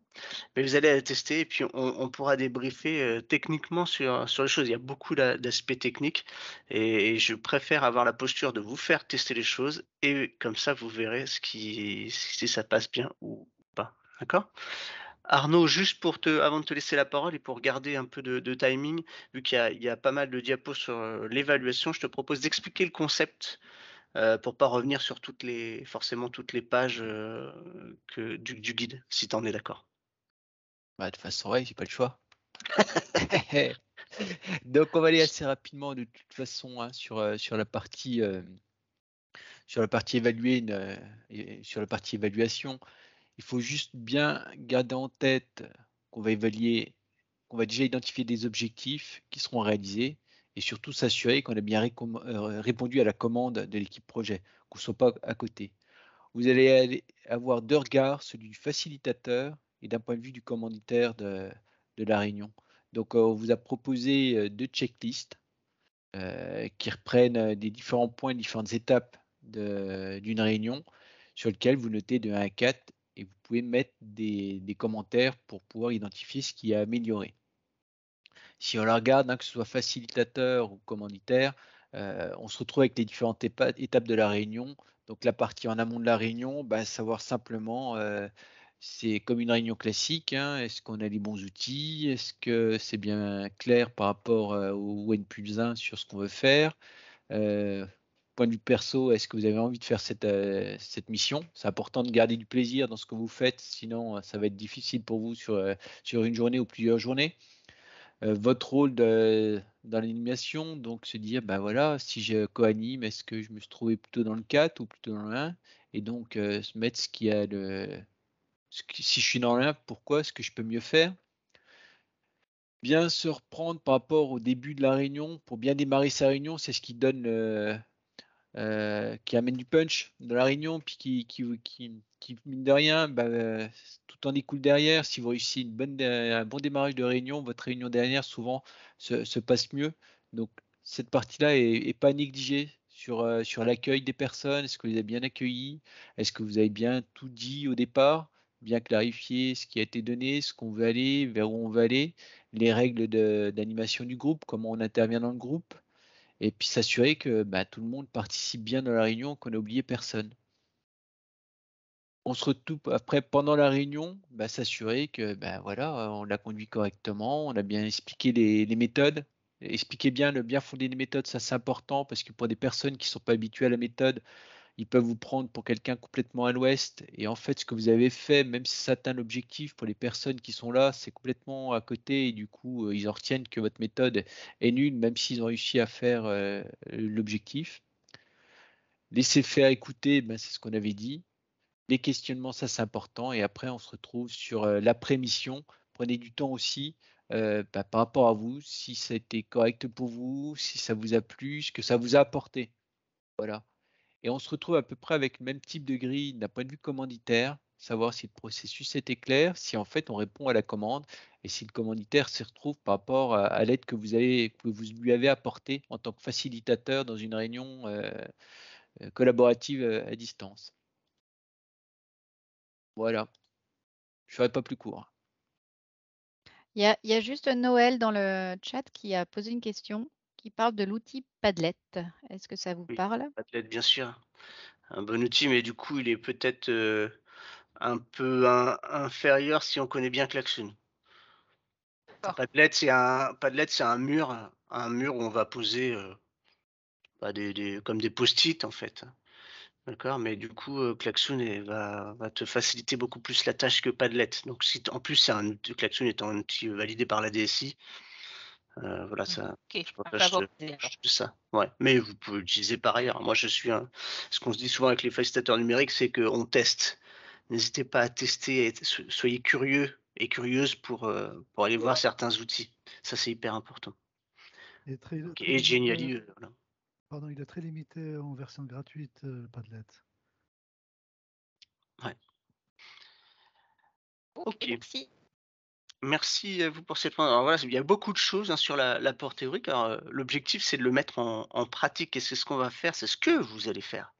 mais vous allez la tester et puis on, pourra débriefer euh, techniquement sur, sur les choses. Il y a beaucoup d'aspects techniques et, je préfère avoir la posture de vous faire tester les choses et comme ça vous verrez si ça passe bien ou pas. D'accord Arnaud, juste pour te, avant de te laisser la parole et pour garder un peu de, timing, vu qu'il y, a pas mal de diapos sur euh, l'évaluation, je te propose d'expliquer le concept pour euh, pour pas revenir sur toutes les, forcément toutes les pages euh, que, du, guide, si tu en es d'accord. Bah, de toute façon, j'ai pas le choix. [LAUGHS] [LAUGHS] Donc on va aller assez rapidement de toute façon hein, sur, la partie sur la partie évaluée, sur la partie évaluation. Il faut juste bien garder en tête qu'on va évaluer, qu'on va déjà identifier des objectifs qui seront réalisés et surtout s'assurer qu'on a bien euh, répondu à la commande de l'équipe projet, qu'on ne soit pas à côté. Vous allez avoir deux regards, celui du facilitateur et d'un point de vue du commanditaire de, la réunion. Donc, euh, on vous a proposé euh, deux checklists qui reprennent des différents points, différentes étapes d'une réunion sur lesquelles vous notez de 1 à 4 et vous pouvez mettre des, commentaires pour pouvoir identifier ce qui a amélioré. Si on la regarde, hein, que ce soit facilitateur ou commanditaire, euh, on se retrouve avec les différentes étapes de la réunion. Donc la partie en amont de la réunion, bah, savoir simplement, euh, c'est comme une réunion classique, hein, est-ce qu'on a les bons outils, est-ce que c'est bien clair par rapport euh, au N plus 1 sur ce qu'on veut faire, point de vue perso, est-ce que vous avez envie de faire euh, cette, mission C'est important de garder du plaisir dans ce que vous faites, sinon euh, ça va être difficile pour vous sur, euh, sur une journée ou plusieurs journées. votre rôle dans l'animation, donc se dire, ben voilà, si je co-anime, est-ce que je me suis trouvé plutôt dans le 4 ou plutôt dans le 1 Et donc se mettre ce qui a de si je suis dans le 1, pourquoi Est-ce que je peux mieux faire Bien se reprendre par rapport au début de la réunion, pour bien démarrer sa réunion, c'est ce qui donne... Euh, qui amène du punch dans la réunion, puis qui, qui, mine de rien, bah, euh, tout en découle derrière. Si vous réussissez une bonne, euh, un bon démarrage de réunion, votre réunion dernière souvent se, passe mieux. Donc cette partie-là est, pas négligée sur, l'accueil des personnes. Est-ce que vous les avez bien accueillis Est-ce que vous avez bien tout dit au départ bien clarifié ce qui a été donné, ce qu'on veut aller, vers où on veut aller, les règles d'animation du groupe, comment on intervient dans le groupe, et puis s'assurer que bah, tout le monde participe bien dans la réunion, qu'on n'a oublié personne. On se retrouve après pendant la réunion, bah, s'assurer que bah, voilà, on l'a conduit correctement, on a bien expliqué les, les méthodes, expliquer bien le bien fondé des méthodes, ça c'est important parce que pour des personnes qui ne sont pas habituées à la méthode, ils peuvent vous prendre pour quelqu'un complètement à l'ouest. Et en fait, ce que vous avez fait, même si ça atteint l'objectif pour les personnes qui sont là, c'est complètement à côté. Et du coup, euh, ils en retiennent que votre méthode est nulle, même s'ils ont réussi à faire euh, l'objectif. Laissez faire écouter, ben, c'est ce qu'on avait dit. Les questionnements, ça c'est important. Et après, on se retrouve sur euh, l'après-mission. Prenez du temps aussi ben, par rapport à vous, si ça a été correct pour vous, si ça vous a plu, ce que ça vous a apporté. Voilà. Et on se retrouve à peu près avec le même type de grille d'un point de vue commanditaire, savoir si le processus était clair, si en fait on répond à la commande et si le commanditaire se retrouve par rapport à, l'aide que vous, vous lui avez apportée en tant que facilitateur dans une réunion euh, euh, collaborative euh, à distance. Voilà. Je ne ferai pas plus court. il y, a, juste Noël dans le chat qui a posé une question qui parle de l'outil Padlet. Est-ce que ça vous parle Padlet, bien sûr. Un bon outil, mais du coup, il est peut-être euh, un peu inférieur si on connaît bien Klaxoon. Padlet, c'est un, Padlet, c'est un mur, un mur où on va poser euh, bah, comme des post-it, en fait. D'accord, mais du coup, euh, Klaxoon va, te faciliter beaucoup plus la tâche que Padlet. Donc, si en plus, c'est un, Klaxoon est un outil validé par la DSI, euh, voilà, mmh. ça. Euh, ça. Ouais. Mais vous pouvez l'utiliser par ailleurs. Moi, je suis Ce qu'on se dit souvent avec les facilitateurs numériques, c'est qu'on teste. N'hésitez pas à tester. Soyez curieux et curieuse pour, euh, pour aller voir certains outils. Ça, c'est hyper important. Et, très, Pardon, il est très limité en version gratuite, Padlet. Ouais. Ok. Merci. Merci à vous pour cette. Alors voilà, il y a beaucoup de choses hein, sur la la théorique. Euh, L'objectif, c'est de le mettre en, pratique. Et c'est ce qu'on va faire, c'est ce que vous allez faire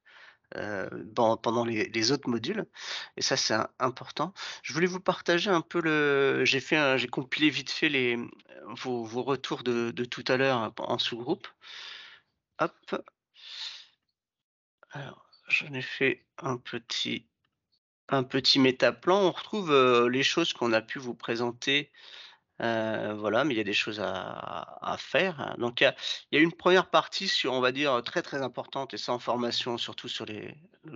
euh, pendant les, autres modules. Et ça, c'est important. Je voulais vous partager un peu le. J'ai fait, j'ai compilé vite fait les vos, vos retours de, de, tout à l'heure hein, en sous-groupe. Hop. Alors, j'en ai fait un petit un petit métaplan, on retrouve les choses qu'on a pu vous présenter. voilà, mais il y a des choses à, faire. Hein. Donc, il y, a, une première partie sur, on va dire, très très importante, et ça en formation, surtout sur les,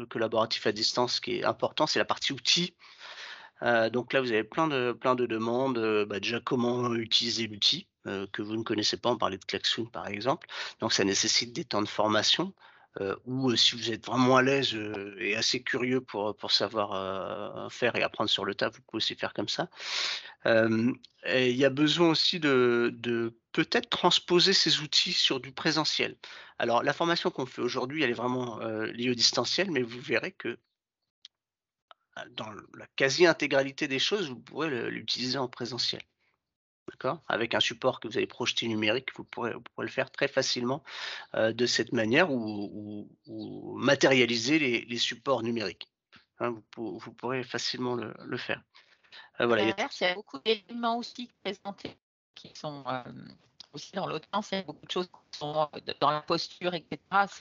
collaboratifs à distance, qui est important, c'est la partie outils. donc là, vous avez plein de, plein de demandes. Bah, déjà, comment utiliser l'outil que vous ne connaissez pas On parlait de Klaxoon, par exemple. Donc, ça nécessite des temps de formation. Euh, ou euh, si vous êtes vraiment à l'aise euh, et assez curieux pour, pour savoir faire et apprendre sur le tas, vous pouvez aussi faire comme ça. il y a besoin aussi de, de peut-être transposer ces outils sur du présentiel. Alors la formation qu'on fait aujourd'hui, elle est vraiment liée au distanciel, mais vous verrez que dans la quasi-intégralité des choses, vous pourrez l'utiliser en présentiel. Avec un support que vous avez projeté numérique, vous pourrez, le faire très facilement euh, de cette manière ou, matérialiser les, supports numériques. Hein, vous, pourrez facilement le, faire. Euh, voilà. il y a bah, beaucoup d'éléments aussi présentés qui sont euh, aussi dans l'autre sens. Il y a beaucoup de choses qui sont dans la posture, etc.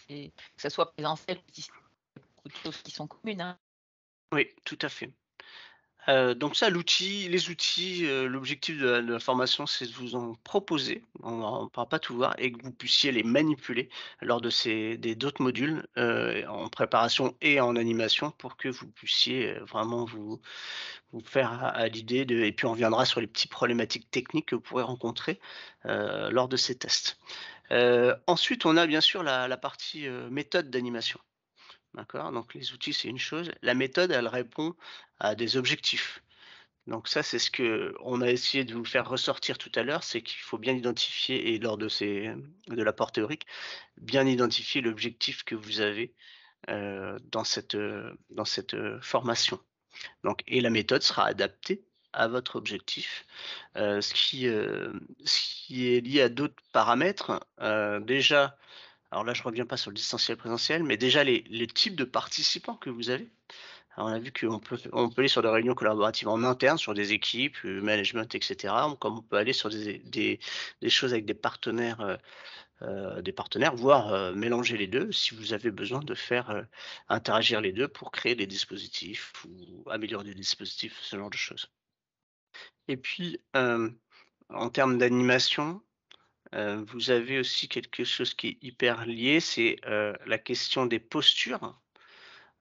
Que ce soit présentiel, il y a beaucoup de choses qui sont communes. Hein. Oui, tout à fait. Euh, donc ça, l'outil, les outils, euh, l'objectif de, la formation, c'est de vous en proposer, on ne pourra pas tout voir, et que vous puissiez les manipuler lors de ces des d'autres modules euh, en préparation et en animation pour que vous puissiez vraiment vous, vous faire à, l'idée de, et puis on viendra sur les petites problématiques techniques que vous pourrez rencontrer lors de ces tests. ensuite, on a bien sûr la partie méthode d'animation. D'accord Donc les outils, c'est une chose. La méthode, elle répond à des objectifs. Donc ça, c'est ce que on a essayé de vous faire ressortir tout à l'heure, c'est qu'il faut bien identifier, et lors de, ces, de l'apport théorique, bien identifier l'objectif que vous avez euh, dans cette, dans cette formation. Donc, et la méthode sera adaptée à votre objectif. Euh, ce, qui, euh, ce qui est lié à d'autres paramètres, déjà alors là, je ne reviens pas sur le distanciel présentiel, mais déjà les, types de participants que vous avez. on a vu qu'on peut, on peut aller sur des réunions collaboratives en interne, sur des équipes, euh, management, etc. Comme on peut aller sur des, choses avec des partenaires, euh, euh, des partenaires voire mélanger les deux si vous avez besoin de faire interagir les deux pour créer des dispositifs ou améliorer des dispositifs, ce genre de choses. Et puis, en termes d'animation, euh, vous avez aussi quelque chose qui est hyper lié, c'est euh, la question des postures.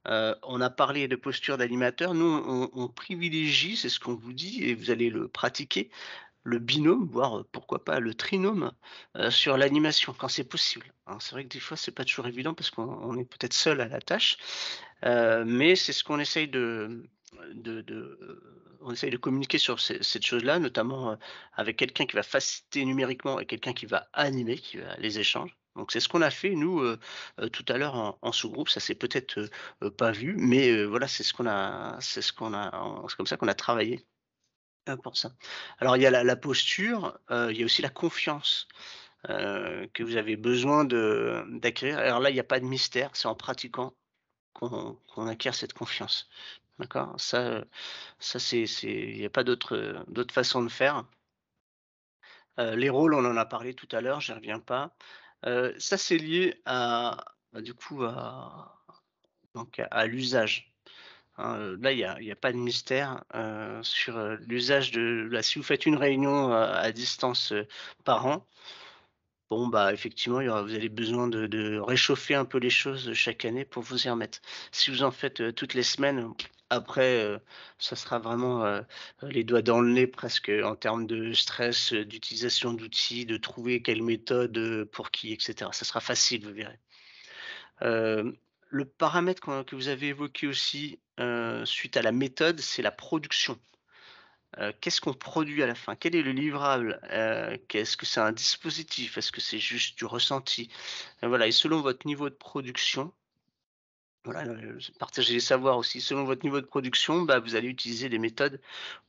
Euh, on a parlé de postures d'animateur. Nous, on, privilégie, c'est ce qu'on vous dit, et vous allez le pratiquer, le binôme, voire pourquoi pas le trinôme sur l'animation quand c'est possible. Hein. C'est vrai que des fois, c'est pas toujours évident parce qu'on est peut-être seul à la tâche, mais c'est ce qu'on essaye de, euh, on essaye de communiquer sur cette chose-là, notamment euh, avec quelqu'un qui va faciliter numériquement et quelqu'un qui va animer, qui va les échanges. Donc c'est ce qu'on a fait nous euh, tout à l'heure en, sous-groupe, ça c'est peut-être pas vu, mais voilà c'est ce qu'on a, c'est comme ça qu'on a travaillé pour ça. Alors il y a la, posture, il y a aussi la confiance. que vous avez besoin d'acquérir. Alors là, il n'y a pas de mystère, c'est en pratiquant qu'on acquiert cette confiance. D'accord Ça, euh, ça c'est, il n'y a pas d'autre, euh, d'autre façon de faire. Euh, les rôles, on en a parlé tout à l'heure, je n'y reviens pas. ça, c'est lié à, bah, du coup, à, donc à, l'usage. Hein. là, il n'y a, pas de mystère sur l'usage de. si vous faites une réunion à, distance par an, bon, bah, effectivement, aura, vous avez besoin de, réchauffer un peu les choses chaque année pour vous y remettre. Si vous en faites toutes les semaines, après, ça sera vraiment les doigts dans le nez presque en termes de stress, d'utilisation d'outils, de trouver quelle méthode pour qui, etc. Ça sera facile, vous verrez. le paramètre que vous avez évoqué aussi suite à la méthode, c'est la production. Qu'est-ce qu'on produit à la fin Quel est le livrable Est-ce que c'est un dispositif Est-ce que c'est juste du ressenti Voilà, et selon votre niveau de production, voilà, euh, partager les savoirs aussi. Selon votre niveau de production, bah, vous allez utiliser des méthodes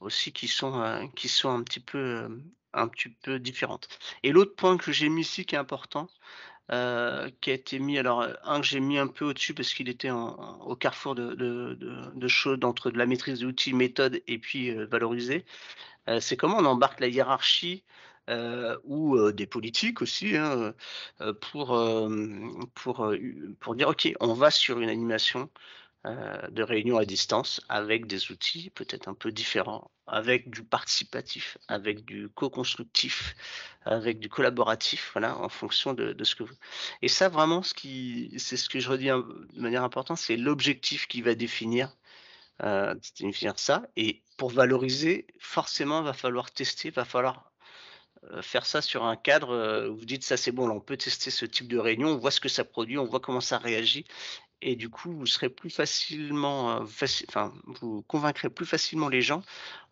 aussi qui sont, euh, qui sont un, petit peu, euh, un petit peu différentes. Et l'autre point que j'ai mis ici qui est important, qui a été mis, alors un que j'ai mis un peu au-dessus parce qu'il était au carrefour de, de, choses entre de la maîtrise d'outils, méthodes et puis valoriser, c'est comment on embarque la hiérarchie euh, ou des politiques aussi, hein, pour, pour, pour dire, OK, on va sur une animation de réunion à distance avec des outils peut-être un peu différents, avec du participatif, avec du co-constructif, avec du collaboratif, voilà, en fonction de, de, ce que vous. Et ça, vraiment, ce qui, c'est ce que je redis de manière importante, c'est l'objectif qui va définir, définir ça. Et pour valoriser, forcément, va falloir tester, va falloir euh, faire ça sur un cadre euh, vous dites ça c'est bon, on peut tester ce type de réunion, on voit ce que ça produit, on voit comment ça réagit, et du coup vous serez plus facilement, euh, vous convaincrez plus facilement les gens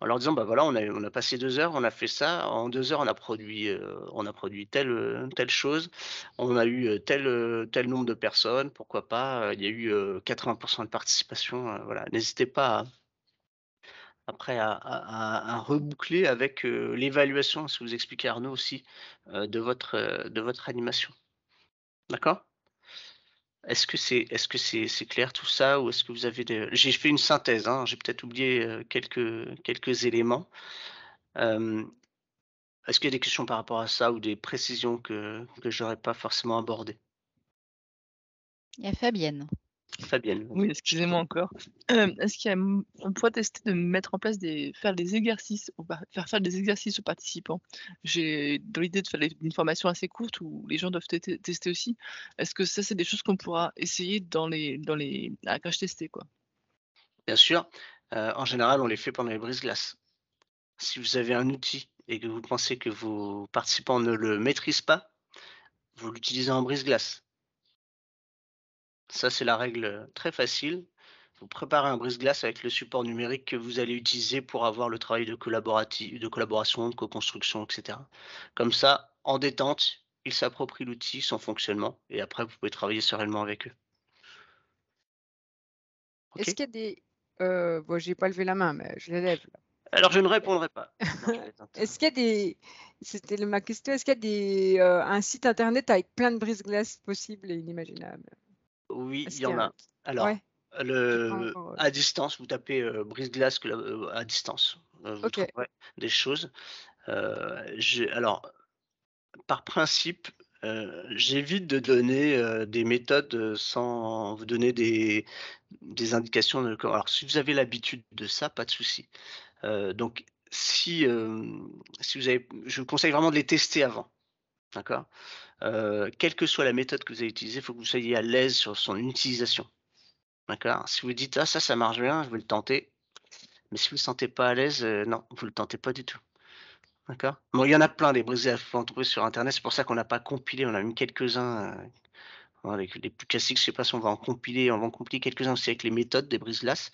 en leur disant bah voilà on a, on a passé deux heures, on a fait ça, en deux heures on a produit, on a produit telle telle chose, on a eu tel tel nombre de personnes, pourquoi pas, il y a eu 80% de participation, voilà, n'hésitez pas à après à, reboucler avec l'évaluation, si vous expliquez Arnaud aussi, de, votre, de votre animation. D'accord Est-ce que c'est est -ce c'est clair tout ça ou est-ce que vous avez J'ai fait une synthèse, hein, j'ai peut-être oublié quelques, quelques éléments. est-ce qu'il y a des questions par rapport à ça ou des précisions que je n'aurais pas forcément abordées Il y a Fabienne. Fabienne. Oui, excusez-moi encore. Euh, est-ce qu'on pourrait tester de mettre en place des faire des exercices aux, faire faire des exercices aux participants J'ai l'idée de faire une formation assez courte où les gens doivent tester aussi. Est-ce que ça c'est des choses qu'on pourra essayer dans les dans les à cache tester quoi Bien sûr. Euh, en général, on les fait pendant les brises-glaces. Si vous avez un outil et que vous pensez que vos participants ne le maîtrisent pas, vous l'utilisez en brise-glace. Ça, c'est la règle euh, très facile. Vous préparez un brise-glace avec le support numérique que vous allez utiliser pour avoir le travail de, collaboration, de co-construction, etc. Comme ça, en détente, ils s'approprient l'outil, son fonctionnement, et après, vous pouvez travailler sereinement avec eux. Est-ce qu'il y a des... Euh, bon, j'ai pas levé la main, mais je l'élève. Alors, je ne répondrai pas. est-ce qu'il y a des... C'était ma question. Est-ce qu'il y a des, euh, un site Internet avec plein de brise-glace possibles et inimaginables oui, il y, en a. Euh, alors, euh, à distance, vous tapez euh, brise-glace à distance. Vous des choses. Alors, par principe, j'évite de donner des méthodes sans vous donner des, indications. De... Alors, si vous avez l'habitude de ça, pas de souci. donc, si, si vous avez, je vous conseille vraiment de les tester avant. D'accord euh, quelle que soit la méthode que vous avez utilisée, il faut que vous soyez à l'aise sur son utilisation. D'accord Si vous dites, ah, ça, ça marche bien, je vais le tenter. Mais si vous ne vous sentez pas à l'aise, euh, non, vous ne le tentez pas du tout. D'accord Bon, il y en a plein, des brisés à en trouver sur Internet. C'est pour ça qu'on n'a pas compilé, on a mis quelques-uns. Euh, hein, les, plus classiques, je ne sais pas si on va en compiler, on va en compiler quelques-uns aussi avec les méthodes des briselas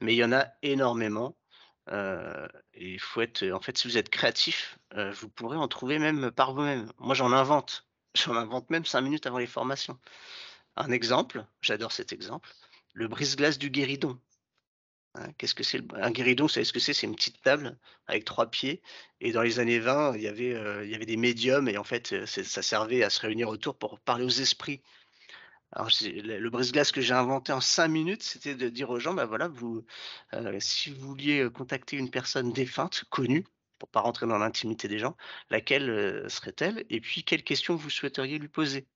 mais il y en a énormément. Euh, et faut être, en fait, si vous êtes créatif, vous pourrez en trouver même par vous-même. Moi, j'en invente. On invente même cinq minutes avant les formations. Un exemple, j'adore cet exemple, le brise-glace du guéridon. Hein, qu'est-ce que c'est Un guéridon, vous savez ce que c'est C'est une petite table avec trois pieds. Et dans les années 20, il y avait, euh, il y avait des médiums et en fait, euh, ça servait à se réunir autour pour parler aux esprits. Alors, le brise-glace que j'ai inventé en cinq minutes, c'était de dire aux gens, ben voilà, vous, euh, si vous vouliez contacter une personne défunte, connue, pour pas rentrer dans l'intimité des gens, laquelle serait-elle Et puis, quelles questions vous souhaiteriez lui poser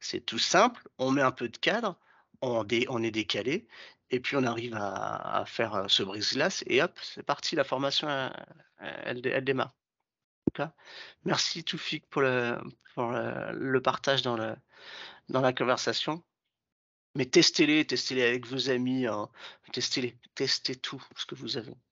C'est tout simple, on met un peu de cadre, on, est décalé, et puis on arrive à, faire ce brise-glace, et hop, c'est parti, la formation, elle, démarre. Merci Toufik pour, le, pour le, partage dans, la conversation. Mais testez-les, testez-les avec vos amis, hein. testez-les, testez tout ce que vous avez.